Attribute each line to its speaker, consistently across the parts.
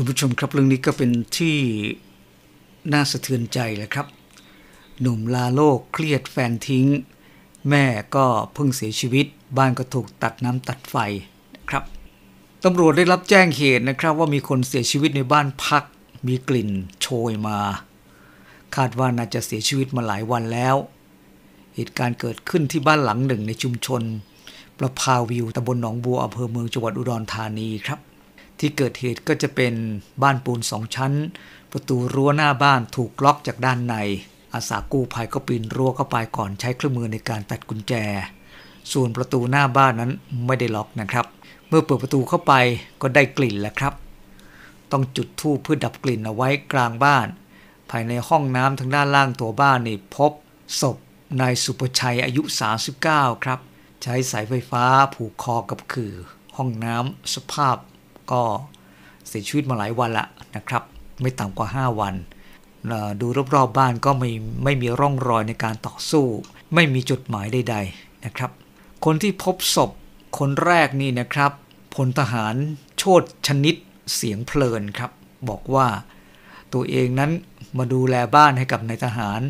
Speaker 1: คุณผู้ชม ครับเรื่องนี้ก็เป็นที่น่า สะเทือนใจแหละ ครับ หนุ่มลาโลกเครียดแฟนทิ้ง แม่ก็เพิ่งเสียชีวิตบ้านก็ถูกตัดน้ำตัดไฟนะครับตำรวจได้รับแจ้งเหตุนะครับว่ามีคนเสียชีวิตในบ้านพักมีกลิ่นโชยมา คาดว่าน่าจะเสียชีวิตมาหลายวันแล้ว เหตุการณ์เกิดขึ้นที่บ้านหลังหนึ่งในชุมชน ประพาวิวตำบลหนองบัวอำเภอเมืองจังหวัดอุดรธานีครับที่เกิดเหตุก็จะเป็นบ้านปูนสองชั้น ประตูรั้วหน้าบ้านถูกล็อกจากด้านใน อาสากู้ภัยก็ปีนรั้วเข้าไปก่อนใช้เครื่องมือในการตัดกุญแจ ส่วนประตูหน้าบ้านนั้นไม่ได้ล็อกนะครับ เมื่อเปิดประตูเข้าไปก็ได้กลิ่นแล้วครับ ต้องจุดธูปเพื่อดับกลิ่นเอาไว้กลางบ้าน ภายในห้องน้ำทางด้านล่างตัวบ้านนี่พบ ศพนายสุประชัยอายุ 39 ครับ ใช้สายไฟฟ้าผูกคอกับขื่อห้องน้ำสภาพก็เสียชีวิตมาหลายวัน ละ นะครับ ไม่ต่ำกว่า 5 วัน ดู รอบๆบ้านก็ ไม่ ไม่มีร่องรอยในการต่อสู้ ไม่มีจุดหมายใดๆนะครับ คนที่พบศพคนแรกนี่นะครับพลทหารโชดชนิดเสียงเพลิน ครับ บอกว่า ตัวเองนั้นมาดูแลบ้านให้กับนายทหาร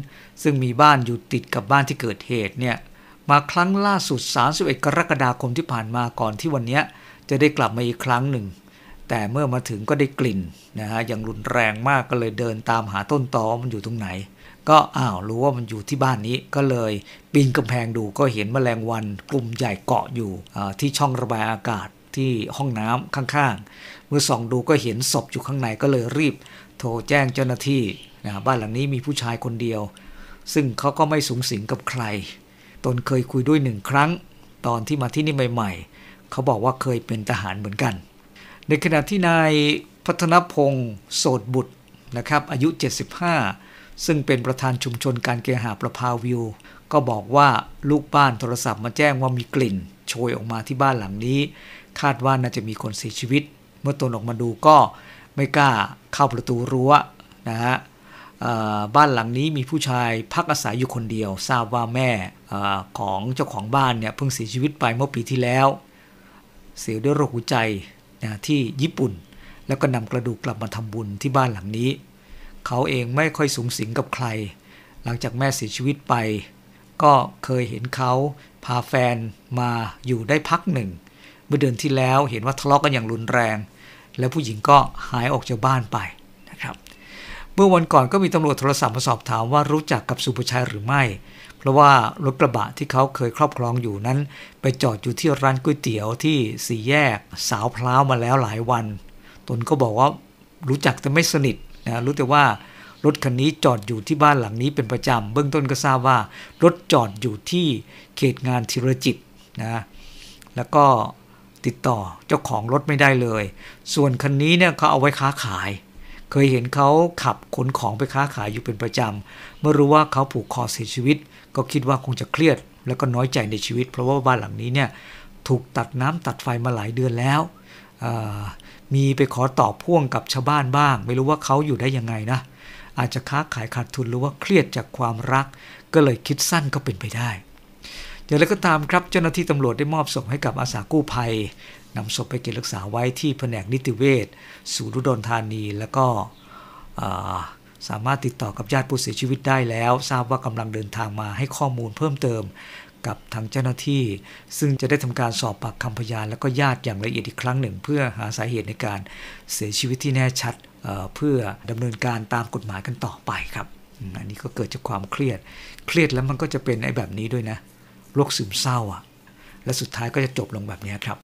Speaker 1: ซึ่งมีบ้านอยู่ติดกับบ้านที่เกิดเหตุเนี่ยมาครั้งล่าสุด31กรกฎาคมที่ผ่านมาก่อนที่วันนี้จะได้กลับมาอีกครั้งหนึ่งแต่เมื่อมาถึงก็ได้กลิ่นนะฮะยังรุนแรงมากก็เลยเดินตามหาต้นตอมันอยู่ตรงไหน ก็อ้าว รู้ว่ามันอยู่ที่บ้านนี้ ก็เลยปีนกำแพงดูก็เห็นแมลงวัน กลุ่มใหญ่เกาะอยู่ที่ช่องระบายอากาศที่ห้องน้ำข้างๆเมื่อส่อง ดูก็เห็นศพอยู่ข้างในก็เลยรีบ โทรแจ้งเจ้าหน้าที่นะบ้านหลังนี้มีผู้ชายคนเดียว ซึ่งเขาก็ไม่สูงสิงกับใคร ตนเคยคุยด้วยหนึ่งครั้ง ตอนที่มาที่นี่ใหม่ ๆ เขาบอกว่าเคยเป็นทหารเหมือนกันในขณะที่นายพัฒนพงศ์โสดบุตรนะครับ อายุ 75 ซึ่งเป็นประธานชุมชนการเกหาประภาวิว ก็บอกว่าลูกบ้านโทรศัพท์มาแจ้งว่ามีกลิ่นโชยออกมาที่บ้านหลังนี้ คาดว่าน่าจะมีคนเสียชีวิต เมื่อตนออกมาดูก็ไม่กล้าเข้าประตูรั้วนะฮะบ้านหลังนี้มีผู้ชายพักอาศัยอยู่คนเดียวทราบว่าแม่อของเจ้าของบ้านเนี่ยเพิ่งเสียชีวิตไปเมื่อปีที่แล้วเสียด้วยโรคหัวใจนะที่ญี่ปุ่นแล้วก็นำกระดูกกลับมาทำบุญที่บ้านหลังนี้ เขาเองไม่ค่อยสูงสิงกับใคร หลังจากแม่เสียชีวิตไป ก็เคยเห็นเขาพาแฟนมาอยู่ได้พักหนึ่ง เมื่อเดือนที่แล้วเห็นว่าทะเลาะกันอย่างรุนแรง แล้วผู้หญิงก็หายออกจากบ้านไปนะครับเมื่อวันก่อนก็มีตำรวจโทรศัพท์มาสอบถามว่ารู้จักกับสุภชัยหรือไม่เพราะว่ารถกระบะที่เขาเคยครอบครองอยู่นั้น ไปจอดอยู่ที่ร้านก๋วยเตี๋ยวที่สี่แยกสาวพล้าวมาแล้วหลายวัน ตนก็บอกว่ารู้จักแต่ไม่สนิทนะรู้แต่ว่ารถคันนี้จอดอยู่ที่บ้านหลังนี้เป็นประจำเบื้องต้นก็ทราบว่า รถจอดอยู่ที่เขตงานธิรจิตนะแล้วก็ติดต่อเจ้าของรถไม่ได้เลย ส่วนคันนี้เนี่ยเขาเอาไว้ค้าขายเคยเห็นเขาขับขนของไปค้าขายอยู่เป็นประจำเมื่อรู้ว่าเขาผูกคอเสียชีวิต ก็คิดว่าคงจะเครียดแล้วก็น้อยใจในชีวิต เพราะว่าบ้านหลังนี้เนี่ยถูกตัดน้ำตัดไฟมาหลายเดือนแล้ว มีไปขอต่อพ่วงกับชาวบ้านบ้าง ไม่รู้ว่าเขาอยู่ได้ยังไงนะอาจจะค้าขายขาดทุนหรือว่าเครียดจากความรักก็เลยคิดสั้นก็เป็นไปได้อย่างไรก็ตามครับเจ้าหน้าที่ตำรวจได้มอบศพให้กับอาสากู้ภัยนำศพไปเก็บรักษาไว้ที่แผนกนิติเวชศูนย์รุดรธานีแล้วก็สามารถติดต่อกับญาติผู้เสียชีวิตได้แล้ว ทราบว่ากำลังเดินทางมาให้ข้อมูลเพิ่มเติม กับทางเจ้าหน้าที่ ซึ่งจะได้ทำการสอบปากคำพยานและก็ญาติอย่างละเอียดอีกครั้งหนึ่ง เพื่อหาสาเหตุในการเสียชีวิตที่แน่ชัดเพื่อดำเนินการตามกฎหมายกันต่อไปครับ อันนี้ก็เกิดจากความเครียดเครียดแล้วมันก็จะเป็นไอ้แบบนี้ด้วยนะโรคซึมเศร้าอ่ะ และสุดท้ายก็จะจบลงแบบนี้ครับ